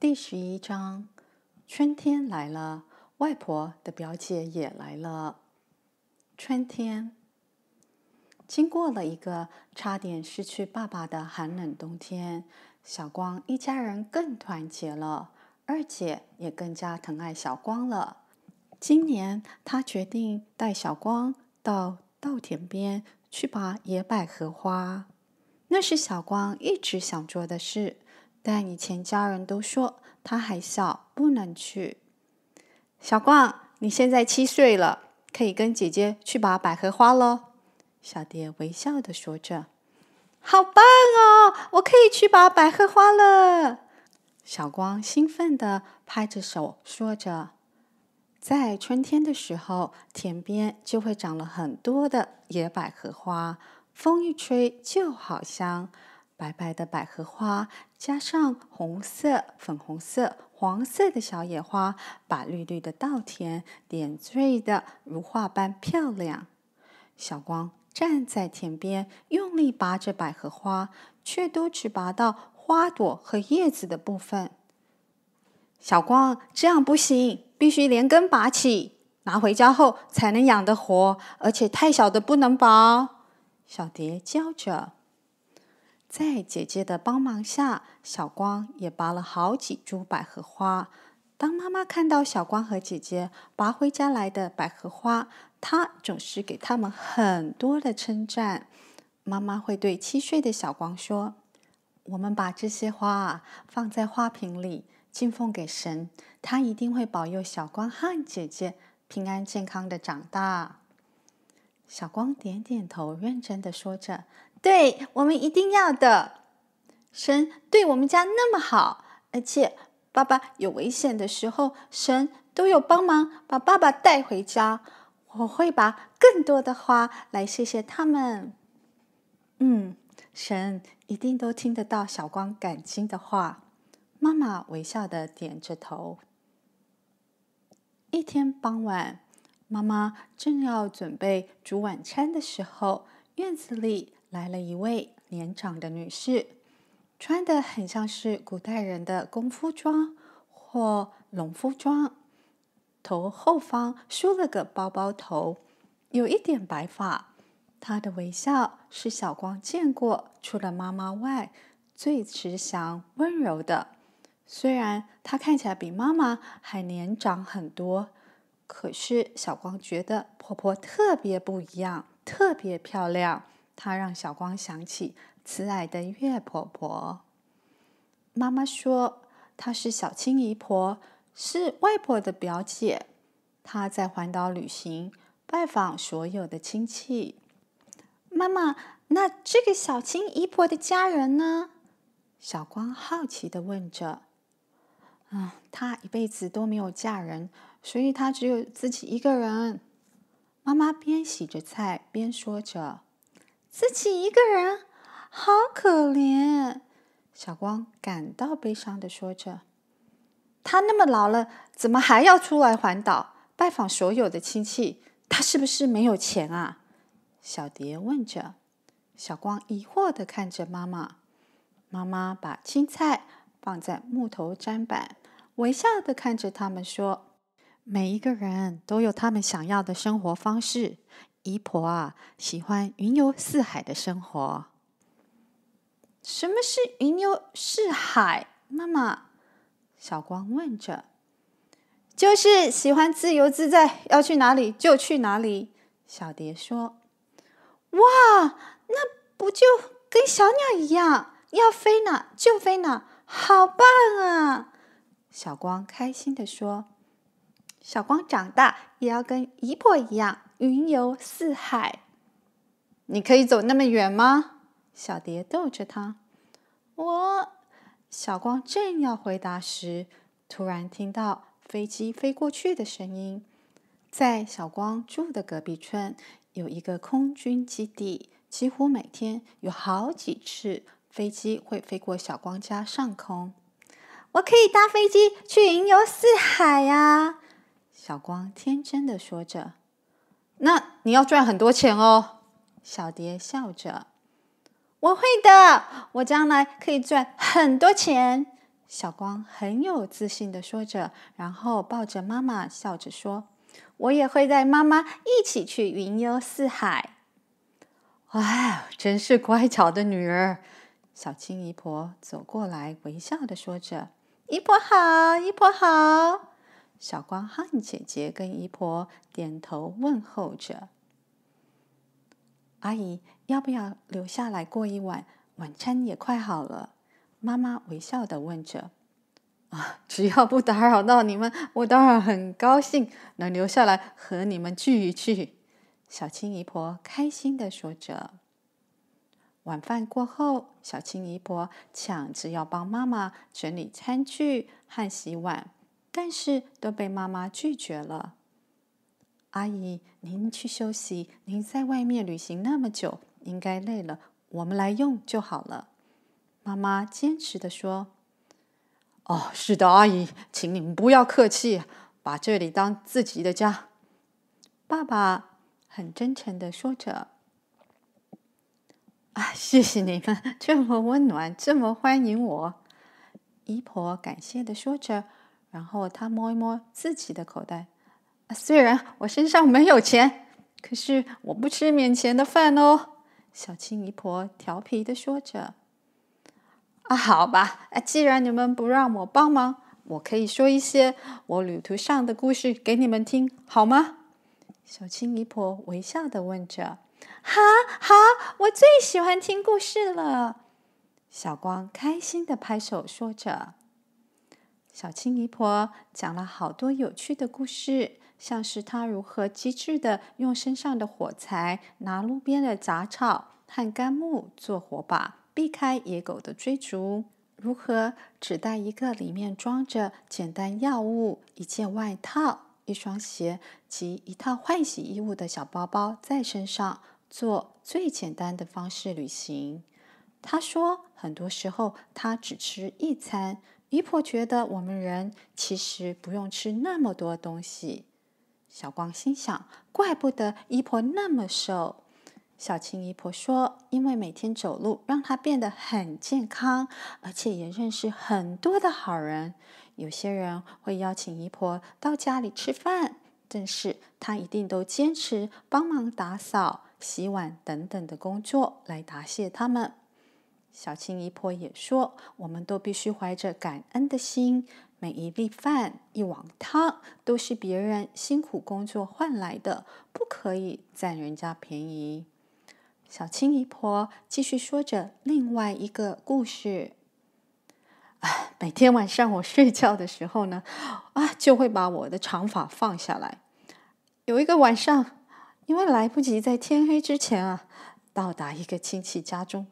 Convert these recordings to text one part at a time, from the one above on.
第十一章，春天来了，外婆的表姐也来了。春天，经过了一个差点失去爸爸的寒冷冬天。小光一家人更团结了，二姐也更加疼爱小光了。今年，他决定带小光到稻田边去拔野百合花，那是小光一直想做的事，但以前家人都说他还小，不能去。小光，你现在七岁了，可以跟姐姐去拔百合花喽。小蝶微笑的说着。好棒哦！我可以去拔百合花了。小光兴奋地拍着手，说着：“在春天的时候，田边就会长了很多的野百合花，风一吹就好香。白白的百合花，加上红色、粉红色、黄色的小野花，把绿绿的稻田点缀的如画般漂亮。”小光。站在田边，用力拔着百合花，却都只拔到花朵和叶子的部分。小光，这样不行，必须连根拔起，拿回家后才能养得活，而且太小的不能拔。小蝶叫着，在姐姐的帮忙下，小光也拔了好几株百合花。当妈妈看到小光和姐姐拔回家来的百合花，她总是给他们很多的称赞。妈妈会对七岁的小光说：“我们把这些花放在花瓶里敬奉给神，他一定会保佑小光和姐姐平安健康的长大。”小光点点头，认真的说着：“对我们一定要的，神对我们家那么好，而且。”爸爸有危险的时候，神都有帮忙把爸爸带回家。我会把更多的话来谢谢他们。嗯，神一定都听得到小光感激的话。妈妈微笑的点着头。一天傍晚，妈妈正要准备煮晚餐的时候，院子里来了一位年长的女士。穿的很像是古代人的工夫装或农夫装，头后方梳了个包包头，有一点白发。她的微笑是小光见过除了妈妈外最慈祥温柔的。虽然她看起来比妈妈还年长很多，可是小光觉得婆婆特别不一样，特别漂亮。她让小光想起慈爱的岳婆婆。妈妈说：“她是小青姨婆，是外婆的表姐。她在环岛旅行，拜访所有的亲戚。”妈妈，那这个小青姨婆的家人呢？小光好奇的问着。“啊，她一辈子都没有嫁人，所以她只有自己一个人。”妈妈边洗着菜边说着。自己一个人，好可怜。小光感到悲伤的说着：“他那么老了，怎么还要出来环岛拜访所有的亲戚？他是不是没有钱啊？”小蝶问着。小光疑惑的看着妈妈。妈妈把青菜放在木头砧板，微笑的看着他们说：“每一个人都有他们想要的生活方式。”姨婆啊，喜欢云游四海的生活。什么是云游四海？妈妈，小光问着。就是喜欢自由自在，要去哪里就去哪里。小蝶说。哇，那不就跟小鸟一样，要飞哪就飞哪，好棒啊！小光开心的说。小光长大也要跟姨婆一样。云游四海，你可以走那么远吗？小蝶逗着他。我小光正要回答时，突然听到飞机飞过去的声音。在小光住的隔壁村，有一个空军基地，几乎每天有好几次飞机会飞过小光家上空。我可以搭飞机去云游四海呀！小光天真的说着。那你要赚很多钱哦，小蝶笑着。我会的，我将来可以赚很多钱。小光很有自信的说着，然后抱着妈妈笑着说：“我也会带妈妈一起去云游四海。”哎，真是乖巧的女儿。小青姨婆走过来微笑的说着：“姨婆好，姨婆好。”小光汉姐姐跟姨婆点头问候着。阿姨，要不要留下来过一晚？晚餐也快好了。妈妈微笑的问着。啊，只要不打扰到你们，我当然很高兴能留下来和你们聚一聚。小青姨婆开心的说着。晚饭过后，小青姨婆抢着要帮妈妈整理餐具和洗碗。但是都被妈妈拒绝了。阿姨，您去休息，您在外面旅行那么久，应该累了。我们来用就好了。妈妈坚持的说：“哦，是的，阿姨，请你们不要客气，把这里当自己的家。”爸爸很真诚的说着：“啊，谢谢你们这么温暖，这么欢迎我。”姨婆感谢的说着。然后他摸一摸自己的口袋，虽然我身上没有钱，可是我不吃免钱的饭哦。小青姨婆调皮的说着：“啊，好吧，既然你们不让我帮忙，我可以说一些我旅途上的故事给你们听，好吗？”小青姨婆微笑的问着：“哈，好，我最喜欢听故事了。”小光开心的拍手说着。小青泥婆讲了好多有趣的故事，像是她如何机智的用身上的火柴拿路边的杂草和干木做火把，避开野狗的追逐；如何只带一个里面装着简单药物、一件外套、一双鞋及一套换洗衣物的小包包在身上，做最简单的方式旅行。他说，很多时候他只吃一餐。姨婆觉得我们人其实不用吃那么多东西。小光心想，怪不得姨婆那么瘦。小青姨婆说，因为每天走路让她变得很健康，而且也认识很多的好人。有些人会邀请姨婆到家里吃饭，但是她一定都坚持帮忙打扫、洗碗等等的工作来答谢他们。小青姨婆也说，我们都必须怀着感恩的心，每一粒饭、一碗汤都是别人辛苦工作换来的，不可以占人家便宜。小青姨婆继续说着另外一个故事：啊，每天晚上我睡觉的时候呢，啊，就会把我的长发放下来。有一个晚上，因为来不及在天黑之前啊，到达一个亲戚家中。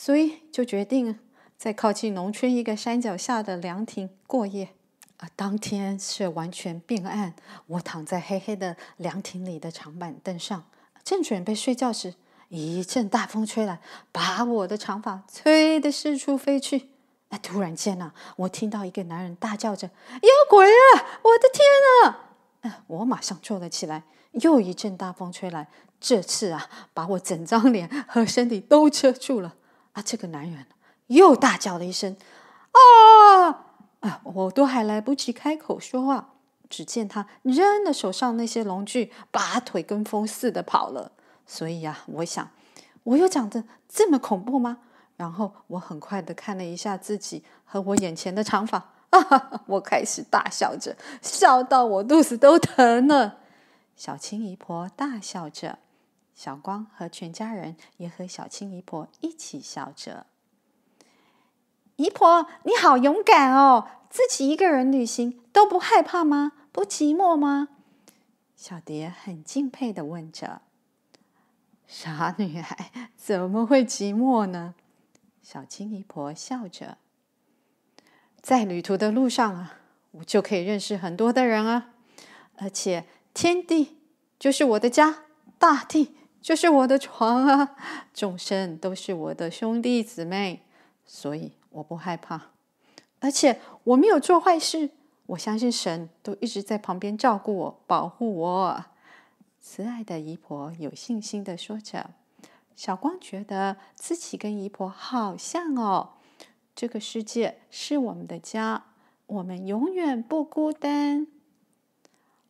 所以就决定在靠近农村一个山脚下的凉亭过夜。啊，当天是完全变暗。我躺在黑黑的凉亭里的长板凳上，正准备睡觉时，一阵大风吹来，把我的长发吹得四处飞去。那突然间啊，我听到一个男人大叫着：“有鬼啊！我的天呐，啊，我马上坐了起来。又一阵大风吹来，这次啊，把我整张脸和身体都遮住了。啊！这个男人又大叫了一声，“啊啊！”我都还来不及开口说话，只见他扔了手上那些农具，拔腿跟风似的跑了。所以啊，我想，我有长得这么恐怖吗？然后我很快的看了一下自己和我眼前的长发，啊！我开始大笑着，笑到我肚子都疼了。小青姨婆大笑着。小光和全家人也和小青姨婆一起笑着。姨婆，你好勇敢哦！自己一个人旅行都不害怕吗？不寂寞吗？小蝶很敬佩的问着。傻女孩，怎么会寂寞呢？小青姨婆笑着。在旅途的路上啊，我就可以认识很多的人啊，而且天地就是我的家，大地。就是我的床啊，众生都是我的兄弟姊妹，所以我不害怕，而且我没有做坏事，我相信神都一直在旁边照顾我、保护我。慈爱的姨婆有信心的说着。小光觉得自己跟姨婆好像哦，这个世界是我们的家，我们永远不孤单。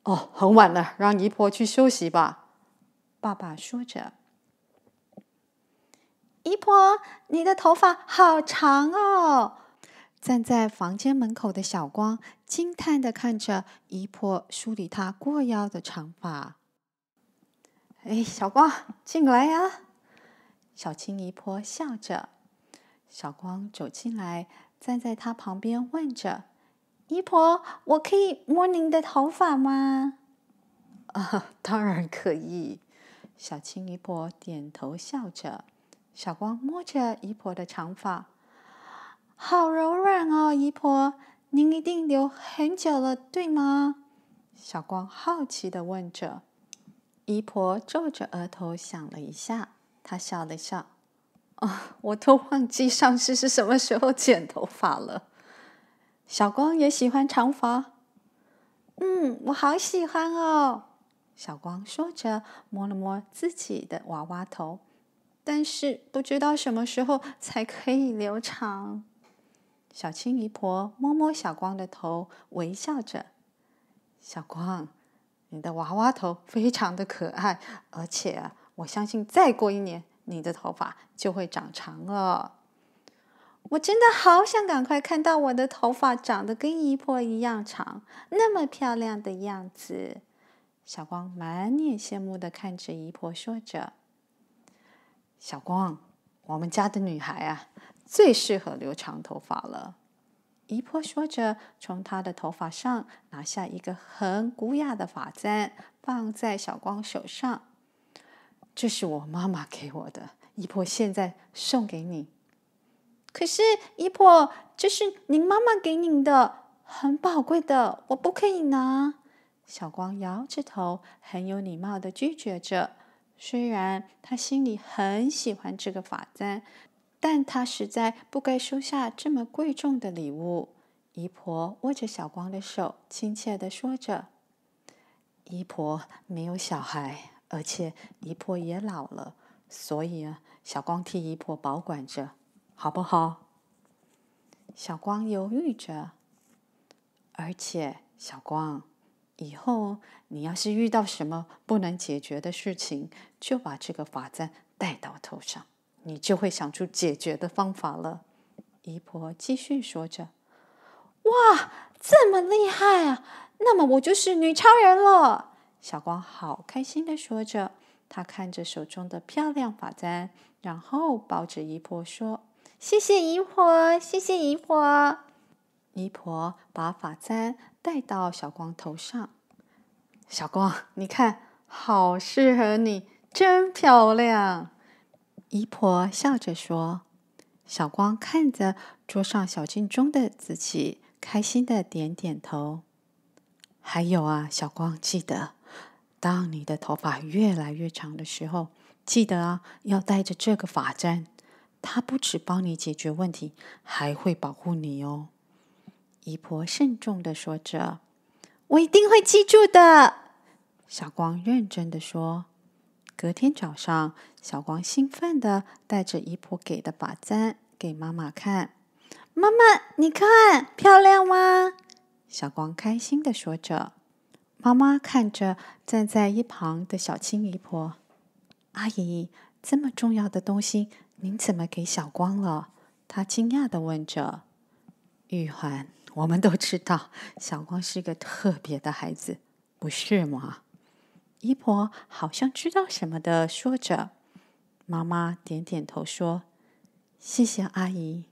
哦，很晚了，让姨婆去休息吧。爸爸说着：“姨婆，你的头发好长哦！”站在房间门口的小光惊叹地看着姨婆梳理她过腰的长发。“哎，小光进来呀！”小青姨婆笑着。小光走进来，站在她旁边问着：“姨婆，我可以摸您的头发吗？”“啊，当然可以。”小青姨婆点头笑着，小光摸着姨婆的长发，好柔软哦，姨婆，您一定留很久了，对吗？小光好奇地问着。姨婆皱着额头想了一下，她笑了笑：“哦，我都忘记上次是什么时候剪头发了。”小光也喜欢长发，嗯，我好喜欢哦。小光说着，摸了摸自己的娃娃头，但是不知道什么时候才可以留长。小青姨婆摸摸小光的头，微笑着：“小光，你的娃娃头非常的可爱，而且我相信再过一年，你的头发就会长长了。我真的好想赶快看到我的头发长得跟姨婆一样长，那么漂亮的样子。”小光满脸羡慕的看着姨婆，说着：“小光，我们家的女孩啊，最适合留长头发了。”姨婆说着，从她的头发上拿下一个很古雅的发簪，放在小光手上：“这是我妈妈给我的，姨婆现在送给你。可是，姨婆，这是您妈妈给您的，很宝贵的，我不可以拿。”小光摇着头，很有礼貌的拒绝着。虽然他心里很喜欢这个发簪，但他实在不该收下这么贵重的礼物。姨婆握着小光的手，亲切的说着：“姨婆没有小孩，而且姨婆也老了，所以啊，小光替姨婆保管着，好不好？”小光犹豫着。而且，小光。以后你要是遇到什么不能解决的事情，就把这个发簪戴到头上，你就会想出解决的方法了。姨婆继续说着：“哇，这么厉害啊！那么我就是女超人了。”小光好开心的说着，他看着手中的漂亮发簪，然后抱着姨婆说：“谢谢姨婆，谢谢姨婆。”姨婆把发簪戴到小光头上，小光，你看，好适合你，真漂亮。姨婆笑着说。小光看着桌上小镜中的自己，开心的点点头。还有啊，小光，记得，当你的头发越来越长的时候，记得啊，要带着这个发簪。它不只帮你解决问题，还会保护你哦。姨婆慎重的说着：“我一定会记住的。”小光认真的说。隔天早上，小光兴奋的带着姨婆给的发簪给妈妈看：“妈妈，你看漂亮吗？”小光开心的说着。妈妈看着站在一旁的小青姨婆：“阿姨，这么重要的东西，您怎么给小光了？”她惊讶的问着玉环。我们都知道，小光是个特别的孩子，不是吗？姨婆好像知道什么的，说着，妈妈点点头说：“谢谢阿姨。”